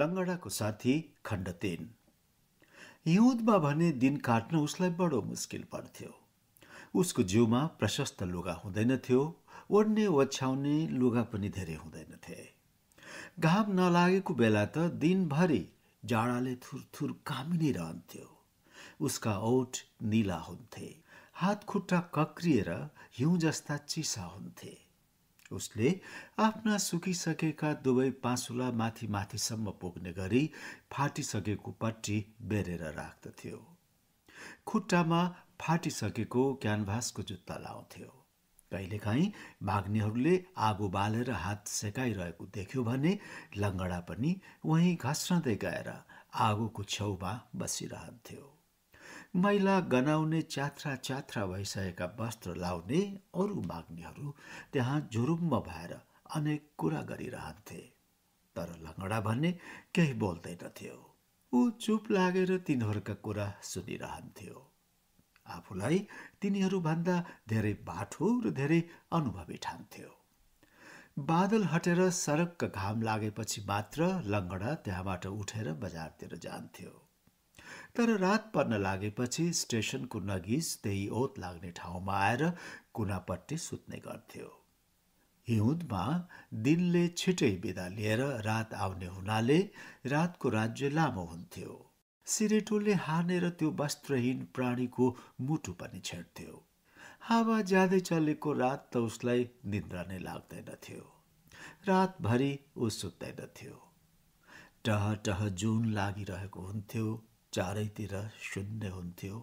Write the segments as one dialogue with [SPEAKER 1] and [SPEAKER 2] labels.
[SPEAKER 1] लङ्गडाको साथी खण्ड तिन हिउँदमा भने दिन काट्न उसलाई बडो मुस्किल पर्थ्यो उसको जिउमा प्रशस्त लुगा हुँदैनथ्यो ओढ्ने ओछ्याउने लुगा पनि धेरै हुँदैनथे घाम नलागेको बेला त दिनभरि जाडाले थुरथुर कामिनै रहन्थ्यो उसका ओठ निला हुन्थे हात खुट्टा कक्रिएर हिउँ जस्ता चिसा हुन्थे उसले आफ्ना सुकिसकेका दुवै पाँसुला माथि माथिसम्म पुग्ने गरी फाटिसकेको पट्टी बेरेर राख्दथ्यो खुट्टामा फाटिसकेको क्यानभासको जुत्ता लाउँथ्यो कहिलेकाहीँ माग्नेहरूले आगो बालेर हात सेकाइरहेको देख्यो भने लङ्गडा पनि उहीँ घस्रँदै गएर आगोको छेउमा बसिरहन्थ्यो मैला गनाउने च्यात्रा च्यात्रा भइसकेका वस्त्र लाउने अरू माग्नेहरू त्यहाँ झुरुम्म भएर अनेक कुरा गरिरहन्थे तर लङ्गडा भन्ने केही बोल्दैनथ्यो ऊ चुप लागेर तिनीहरूका कुरा सुनिरहन्थ्यो आफूलाई तिनीहरूभन्दा धेरै बाठो र धेरै अनुभवी ठान्थ्यो बादल हटेर सडकका घाम लागेपछि मात्र लङ्गडा त्यहाँबाट उठेर बजारतिर जान्थ्यो तर रात पर्न लागेपछि स्टेसनको नगिस त्यही ओत लाग्ने ठाउँमा आएर कुनापट्टि सुत्ने गर्थ्यो हिउँदमा दिनले छिटै बिदा लिएर रात आउने हुनाले रातको राज्य लामो हुन्थ्यो सिरेटोले हानेर त्यो वस्त्रहीन प्राणीको मुटु पनि छेड्थ्यो हावा ज्यादै चलेको रात त उसलाई निन्द्रा नै लाग्दैनथ्यो रातभरि ऊ सुत्दैनथ्यो टह टह जुन लागिरहेको हुन्थ्यो चारैतिर शून्य हुन्थ्यो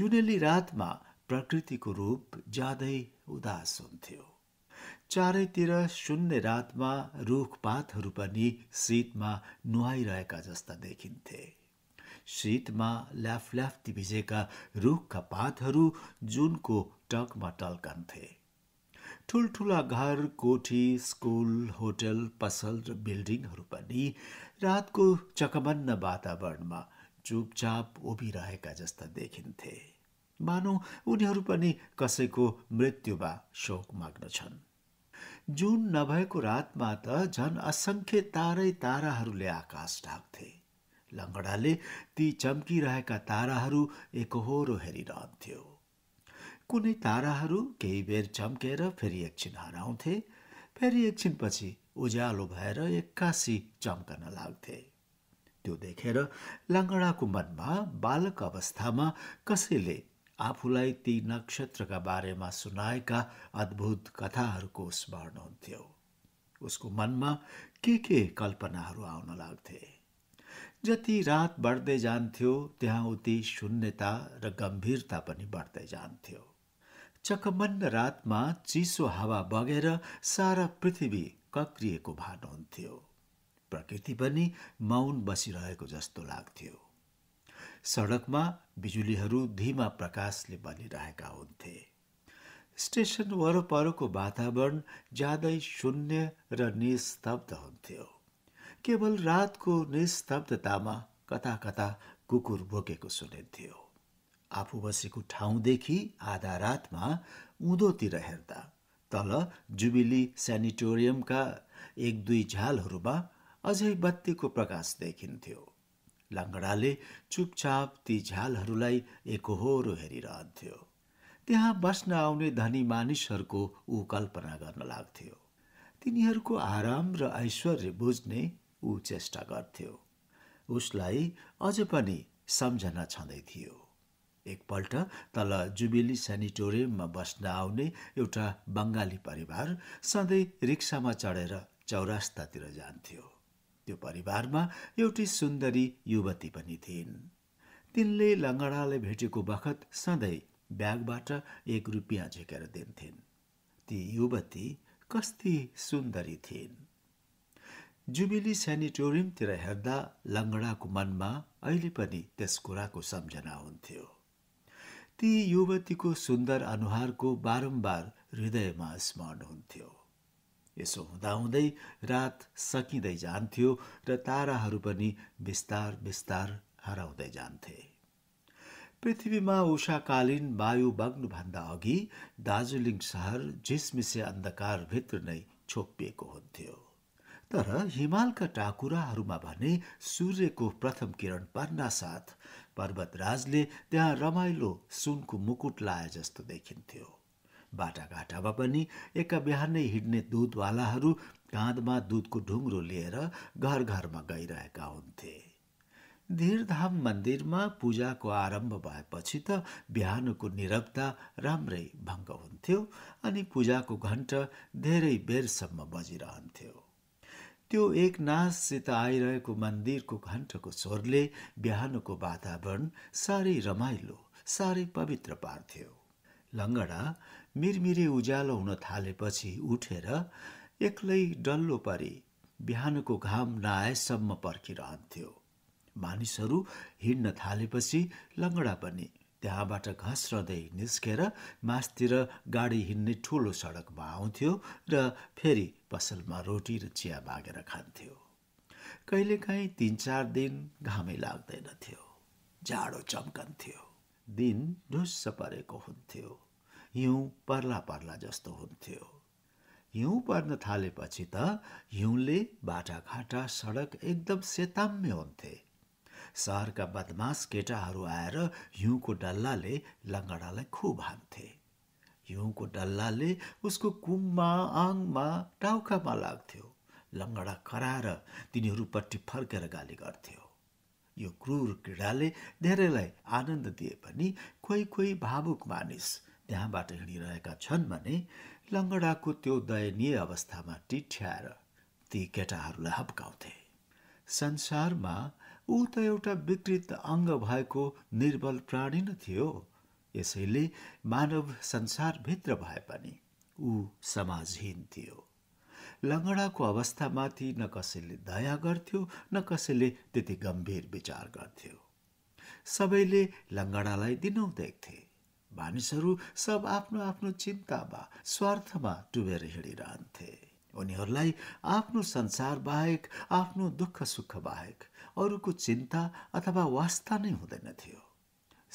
[SPEAKER 1] जुनेली रातमा प्रकृतिको रूप ज्यादै उदास हुन्थ्यो चारैतिर शून्य रातमा रुखपातहरू पनि शीतमा नुहाइरहेका जस्ता देखिन्थे शीतमा ल्याफल्याफ्ती भिजेका रुखका पातहरू जुनको टकमा टल्कन्थे ठुल्ठुला घर कोठी स्कुल होटल पसल र बिल्डिङहरू पनि रातको चकमन्न वातावरणमा चुपचाप उभिरहेका जस्ता देखिन्थे मानौ उनीहरू पनि कसैको मृत्यु वा शोक माग्न छन् जुन नभएको रातमा त झन असंख्य तारै ताराहरूले आकाश ढाक्थे लङ्गडाले ती चम्किरहेका ताराहरू एकहोरो हेरिरहन्थ्यो कुनै ताराहरू केही बेर चम्केर फेरि एकछिन हराउँथे फेरि एकछिनपछि उज्यालो भएर एक्कासी चम्कन लाग्थे त्यो देखेर लाङ्गडाको मनमा बालक अवस्थामा कसैले आफूलाई ती नक्षत्रका बारेमा सुनाएका अद्भुत कथाहरूको स्मरण हुन्थ्यो उसको मनमा के के कल्पनाहरू आउन लाग्थे जति रात बढ्दै जान्थ्यो त्यहाँ उति शून्यता र गम्भीरता पनि बढ्दै जान्थ्यो चकमन्न रातमा चिसो हावा बगेर सारा पृथ्वी कक्रिएको भान हुन्थ्यो प्रकृति पनि मौन बसिरहेको जस्तो लाग्थ्यो सडकमा बिजुलीहरू धीमा प्रकाशले बनिरहेका हुन्थे स्टेसन वरपरको वातावरण ज्यादै शून्य र निस्तब्ध हुन्थ्यो केवल रातको निस्तब्धतामा कता कता कुकुर बोकेको सुनिन्थ्यो आफू बसेको ठाउँदेखि आधा रातमा उँधोतिर हेर्दा तल जुबिली सेनिटोरियमका एक दुई झालहरूमा अझै बत्तीको प्रकाश देखिन्थ्यो लाङ्गडाले चुपचाप ती झ्यालहरूलाई एकहोरो हेरिरहन्थ्यो त्यहाँ बस्न आउने धनी मानिसहरूको ऊ कल्पना गर्न लाग्थ्यो तिनीहरूको आराम र ऐश्वर्य बुझ्ने ऊ चेष्टा गर्थ्यो उसलाई अझ पनि सम्झना छँदै थियो एकपल्ट तल जुबिली सेनिटोरियममा बस्न आउने एउटा बङ्गाली परिवार सधैँ रिक्सामा चढेर चौरास्तातिर जान्थ्यो त्यो परिवारमा एउटी सुन्दरी युवती पनि थिइन् तिनले लङ्गडाले भेटेको बखत सधैँ ब्यागबाट एक रुपियाँ झिकेर दिन्थिन् ती युवती कस्ती सुन्दरी थिइन् जुबिली सेनिटोरियमतिर हेर्दा लङ्गडाको मनमा अहिले पनि त्यस कुराको सम्झना हुन्थ्यो ती युवतीको सुन्दर अनुहारको बारम्बार हृदयमा स्मरण हुन्थ्यो यसो हुँदाहुँदै रात सकिँदै जान्थ्यो र ताराहरू पनि बिस्तार बिस्तार हराउँदै जान्थे पृथ्वीमा उषाकालीन वायु बग्नुभन्दा अघि दार्जिलिङ सहर झिसमिसे अन्धकारभित्र नै छोपिएको हुन्थ्यो तर हिमालका टाकुराहरूमा भने सूर्यको प्रथम किरण पर्नासाथ पर्वतराजले त्यहाँ रमाइलो सुनको मुकुट लाए जस्तो देखिन्थ्यो बाटाघाटामा पनि एका बिहानै हिँड्ने दुधवालाहरू काँधमा दुधको ढुङ्ग्रो लिएर घर घरमा गइरहेका हुन्थे धीरधाम मन्दिरमा पूजाको आरम्भ भएपछि त बिहानको निरवता राम्रै भङ्ग हुन्थ्यो अनि पूजाको घण्ट धेरै बेरसम्म बजिरहन्थ्यो त्यो एकनाशसित आइरहेको मन्दिरको घण्टको स्वरले बिहानको वातावरण साह्रै रमाइलो साह्रै पवित्र पार्थ्यो लङ्गडा मिरमिरे उज्यालो हुन थालेपछि उठेर एक्लै डल्लो परे बिहानको घाम नआएसम्म पर्खिरहन्थ्यो मानिसहरू हिँड्न थालेपछि लङ्गडा पनि त्यहाँबाट घस्रदै निस्केर मासतिर गाडी हिँड्ने ठुलो सडकमा आउँथ्यो र फेरि पसलमा रोटी र चिया मागेर खान्थ्यो कहिलेकाहीँ तिन चार दिन घामै लाग्दैनथ्यो जाडो चम्कन्थ्यो दिन ढुस्स परेको हुन्थ्यो हिउँ पर्ला पर्ला जस्तो हुन्थ्यो हिउँ पर्न थालेपछि त हिउँले बाटाघाटा सडक एकदम सेताम्य हुन्थे सहरका बदमास केटाहरू आएर हिउँको डल्लाले लङ्गडालाई खुब हान्थे हिउँको डल्लाले उसको कुममा आङमा टाउकामा लाग्थ्यो लङ्गडा कराएर तिनीहरूपट्टि फर्केर गाली गर्थ्यो यो क्रूर क्रीडाले धेरैलाई आनन्द दिए पनि कोही कोही भावुक मानिस त्यहाँबाट हिँडिरहेका छन् भने लङ्गडाको त्यो दयनीय अवस्थामा टिठ्याएर ती केटाहरूलाई हप्काउँथे संसारमा ऊ त एउटा विकृत अङ्ग भएको निर्बल प्राणी नै थियो यसैले मानव संसारभित्र भए पनि ऊ समाजहीन थियो लङ्गडाको अवस्थामाथि न कसैले दया गर्थ्यो न कसैले त्यति गम्भीर विचार गर्थ्यो सबैले लङ्गडालाई दिनौ देख्थे मानिसहरू सब आफ्नो आफ्नो चिन्तामा स्वार्थमा डुबेर हिँडिरहन्थे उनीहरूलाई आफ्नो संसार बाहेक आफ्नो दुःख सुख बाहेक अरूको चिन्ता अथवा वास्ता नै हुँदैन थियो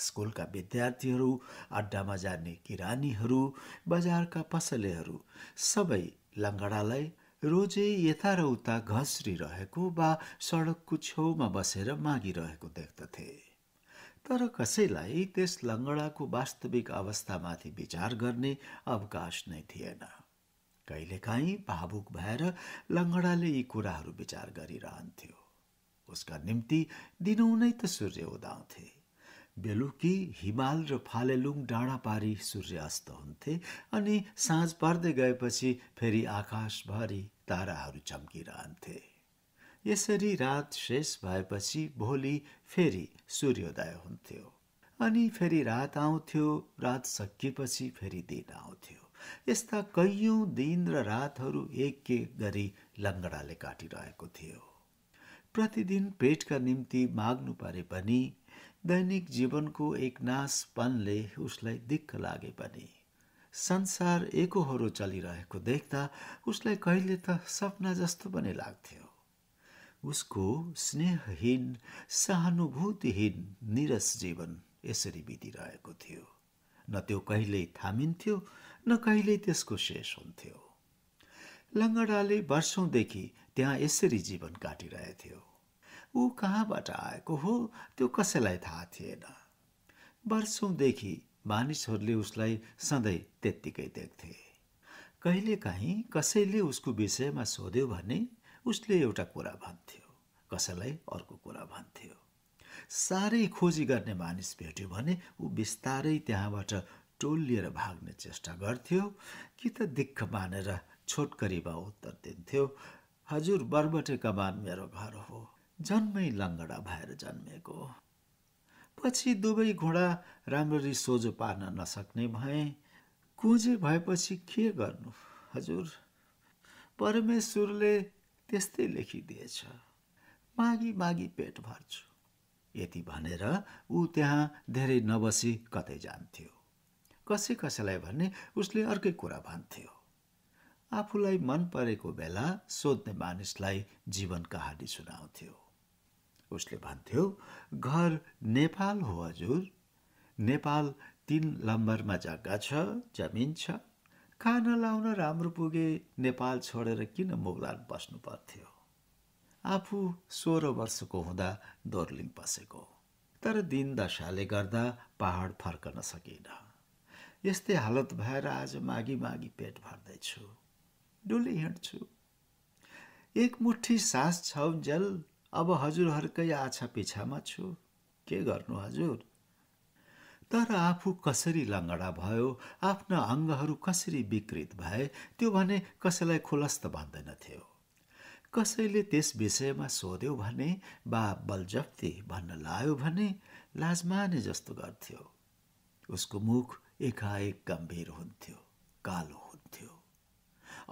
[SPEAKER 1] स्कुलका विद्यार्थीहरू अड्डामा जाने किरानीहरू बजारका पसलेहरू सबै लङ्गडालाई रोजे यता र उता घस्रिरहेको वा सडकको छेउमा बसेर मागिरहेको देख्दथे तर कसैलाई त्यस लङ्गडाको वास्तविक अवस्थामाथि विचार गर्ने अवकाश नै थिएन कहिलेकाहीँ भावुक भएर लङ्गडाले यी कुराहरू विचार गरिरहन्थ्यो उसका निम्ति दिनौ नै त सूर्य उदाउँथे बेलुकी हिमाल र फालेलुङ डाँडा पारी सूर्यास्त हुन्थे अनि साँझ पर्दै गएपछि फेरि आकाशभरि ताराहरू चम्किरहन्थे यसरी रात शेष भएपछि भोलि फेरि सूर्योदय हुन्थ्यो अनि फेरि रात आउँथ्यो रात सकिएपछि फेरि दिन आउँथ्यो यस्ता कैयौँ दिन र रातहरू एक एक गरी लङ्गडाले काटिरहेको थियो प्रतिदिन पेटका निम्ति माग्नु परे पनि दैनिक जीवनको एक नाशपनले उसलाई दिक्क लागे पनि संसार एकहोरो चलिरहेको देख्दा उसलाई कहिले त सपना जस्तो पनि लाग्थ्यो उसको स्नेहहीन सहानुभूतिहीन निरस जीवन यसरी बितिरहेको थियो न त्यो कहिल्यै थामिन्थ्यो न कहिल्यै त्यसको शेष हुन्थ्यो लङ्गडाले वर्षौँदेखि त्यहाँ यसरी जीवन काटिरहेथ्यो ऊ कहाँबाट आएको हो त्यो कसैलाई थाहा थिएन वर्षौँदेखि मानिसहरूले उसलाई सधैँ त्यत्तिकै देख्थे कहिलेकाहीँ कसैले उसको विषयमा सोध्यो भने उसले एउटा कुरा भन्थ्यो कसैलाई अर्को कुरा भन्थ्यो साह्रै खोजी गर्ने मानिस भेट्यो भने ऊ बिस्तारै त्यहाँबाट टोल लिएर भाग्ने चेष्टा गर्थ्यो कि त दिक्ख मानेर छोटकरीमा उत्तर दिन्थ्यो हजुर बरबटे कमान मेरो घर हो जन्मै लङ्गडा भएर जन्मेको पछि दुवै घोडा राम्ररी सोझो पार्न नसक्ने भए कुजे भएपछि के गर्नु हजुर परमेश्वरले त्यस्तै लेखिदिएछ मागी मागी पेट भर्छु यति भनेर ऊ त्यहाँ धेरै नबसी कतै जान्थ्यो कसै कसैलाई भन्ने उसले अर्कै कुरा भन्थ्यो आफूलाई मन परेको बेला सोध्ने मानिसलाई जीवन कहानी सुनाउँथ्यो उसले भन्थ्यो घर नेपाल हो हजुर नेपाल तिन लम्बरमा जग्गा छ जमिन छ खाना लाउन राम्रो पुगे नेपाल छोडेर किन मुगलान बस्नु पर्थ्यो आफू सोह्र वर्षको हुँदा दोर्लिङ पसेको तर दिन दशाले गर्दा पहाड फर्कन सकिन यस्तै हालत भएर आज मागी मागी पेट भर्दैछु डुली हिँड्छु एक मुठी सास जल अब हजुरहरूकै आछा पिछामा छु के गर्नु हजुर तर आफू कसरी लङ्गडा भयो आफ्ना अङ्गहरू कसरी विकृत भए त्यो भने कसैलाई खुलस्त थियो कसैले त्यस विषयमा सोध्यो भने बा बलजफ्ती भन्न लायो भने लाजमाने जस्तो गर्थ्यो उसको मुख एकाएक गम्भीर हुन्थ्यो कालो हुन्थ्यो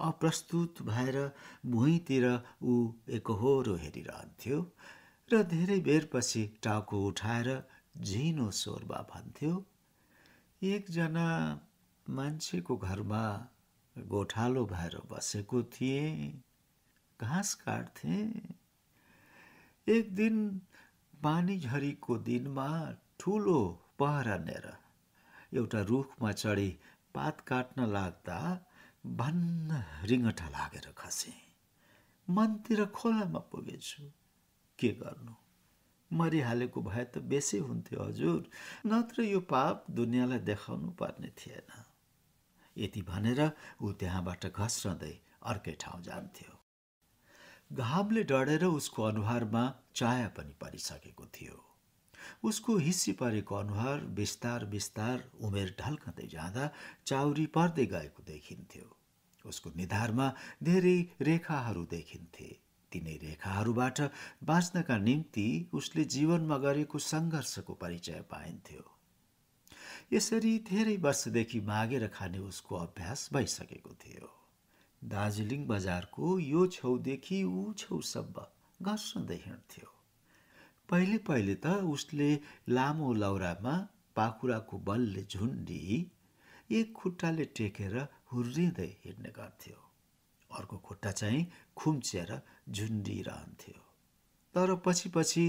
[SPEAKER 1] अप्रस्तुत भएर भुइँतिर ऊ एकहोरो हेरिरहन्थ्यो र धेरै बेरपछि टाउको उठाएर झिनो स्वरमा भन्थ्यो एकजना मान्छेको घरमा गोठालो भएर बसेको थिएँ घाँस काट्थे एक दिन पानी झरीको दिनमा ठुलो पहरानेर एउटा रुखमा चढी पात काट्न लाग्दा भन्न रिङ्गटा लागेर खसे मनतिर खोलामा पुगेछु के गर्नु मरिहालेको भए त बेसी हुन्थ्यो हजुर नत्र यो पाप दुनियाँलाई देखाउनु पर्ने थिएन यति भनेर ऊ त्यहाँबाट घस्रँदै अर्कै ठाउँ जान्थ्यो घामले डढेर उसको अनुहारमा चाया पनि परिसकेको थियो उसको हिस्सी परेको अनुहार बिस्तार बिस्तार उमेर ढल्कँदै जाँदा चाउरी पर्दै गएको देखिन्थ्यो उसको निधारमा धेरै रेखाहरू देखिन्थे तिनै रेखाहरूबाट बाँच्नका निम्ति उसले जीवनमा गरेको सङ्घर्षको परिचय पाइन्थ्यो यसरी धेरै वर्षदेखि मागेर खाने उसको अभ्यास भइसकेको थियो दार्जिलिङ बजारको यो छेउदेखि ऊ छेउसम्म घस्रँदै हिँड्थ्यो पहिले पहिले त उसले लामो लौरामा पाखुराको बलले झुन्डी एक खुट्टाले टेकेर हुर्रिँदै हिँड्ने गर्थ्यो अर्को खुट्टा चाहिँ खुम्चेर झुन्डिरहन्थ्यो तर पछि पछि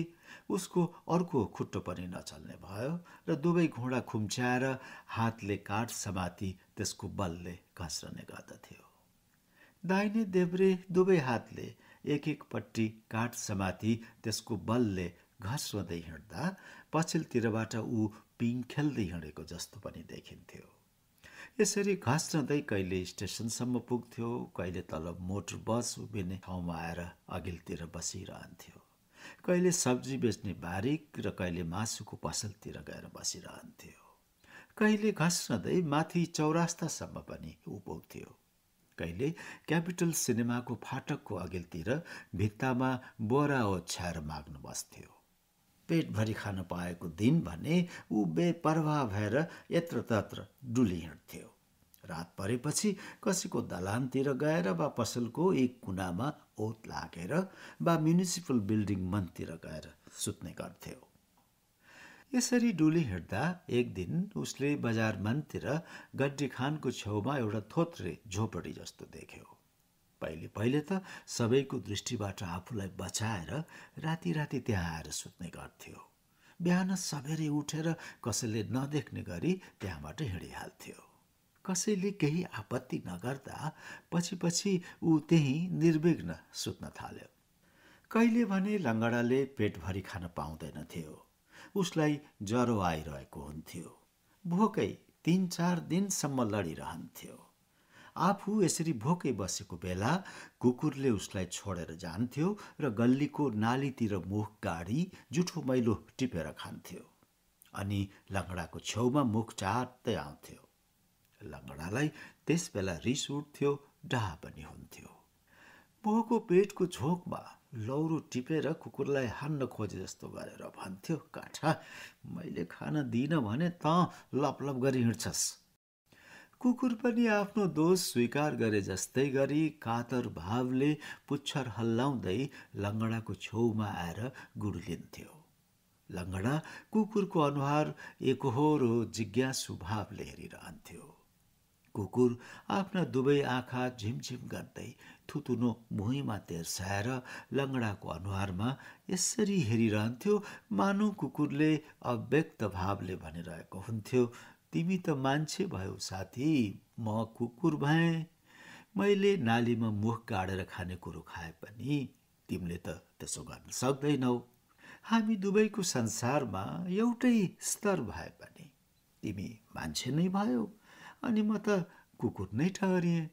[SPEAKER 1] उसको अर्को खुट्टो पनि नचल्ने भयो र दुवै घुँडा खुम्च्याएर हातले काठ समाति त्यसको बलले घस्रने गर्दथ्यो दाहिने देब्रे दुवै हातले एक एकपट्टि काठ समाति त्यसको बलले घस्रँदै हिँड्दा पछिल्तिरबाट ऊ पिङ खेल्दै हिँडेको जस्तो पनि देखिन्थ्यो यसरी घस्रँदै कहिले स्टेसनसम्म पुग्थ्यो कहिले तल मोटर बस उभिने ठाउँमा आएर अघिल्तिर बसिरहन्थ्यो कहिले सब्जी बेच्ने बारीक र कहिले मासुको पसलतिर गएर बसिरहन्थ्यो कहिले घस्रँदै माथि चौरास्तासम्म पनि ऊ पुग्थ्यो कहिले क्यापिटल सिनेमाको फाटकको अघिल्तिर भित्तामा बोरा ओछ्याएर माग्नु बस्थ्यो पेटभरि खान पाएको दिन भने ऊ बेपरवाह भएर यत्रतत्र डुली हिँड्थ्यो रात परेपछि कसैको दलानतिर गएर वा पसलको एक कुनामा ओत लागेर वा म्युनिसिपल बिल्डिङ मनतिर गएर सुत्ने गर्थ्यो यसरी हिँड्दा एक दिन उसले बजार मनतिर गड्डी खानको छेउमा एउटा थोत्रे झोपडी जस्तो देख्यो पहिले पहिले त सबैको दृष्टिबाट आफूलाई बचाएर राति राति त्यहाँ आएर सुत्ने गर्थ्यो बिहान सबेरै उठेर कसैले नदेख्ने गरी त्यहाँबाट हिँडिहाल्थ्यो कसैले केही आपत्ति नगर्दा पछि पछि ऊ त्यही निर्विघ्न सुत्न थाल्यो कहिले भने लङ्गडाले पेटभरि खान पाउँदैन थियो उसलाई ज्वरो आइरहेको हुन्थ्यो भोकै तिन चार दिनसम्म लडिरहन्थ्यो आफू यसरी भोकै बसेको बेला कुकुरले उसलाई छोडेर जान्थ्यो र गल्लीको नालीतिर मुख गाडी जुठो मैलो टिपेर खान्थ्यो अनि लङ्गडाको छेउमा मुख चाट्दै आउँथ्यो लङ्गडालाई त्यस बेला रिस उठ्थ्यो डाह पनि हुन्थ्यो भोको पेटको झोकमा लौरो टिपेर कुकुरलाई हान्न खोजे जस्तो गरेर भन्थ्यो काठा मैले खान दिइनँ भने त लपलप गरी हिँड्छस् कुकुर पनि आफ्नो दोष स्वीकार गरे जस्तै गरी कातर भावले पुच्छर हल्लाउँदै लङ्गडाको छेउमा आएर लिन्थ्यो लङ्गडा कुकुरको अनुहार एकहोरो जिज्ञासु भावले हेरिरहन्थ्यो कुकुर आफ्ना दुवै आँखा झिमझिम गर्दै थुतुनो भुइँमा तेर्साएर लङ्गडाको अनुहारमा यसरी हेरिरहन्थ्यो मानु कुकुरले अव्यक्त भावले भनिरहेको हुन्थ्यो तिमी त मान्छे भयौ साथी म कुकुर भएँ मैले नालीमा मुख गाडेर खाने खानेकुरो खाए पनि तिमीले त त्यसो गर्न सक्दैनौ हामी दुवैको संसारमा एउटै स्तर भए पनि तिमी मान्छे नै भयौ अनि म त कुकुर नै ठहरिएँ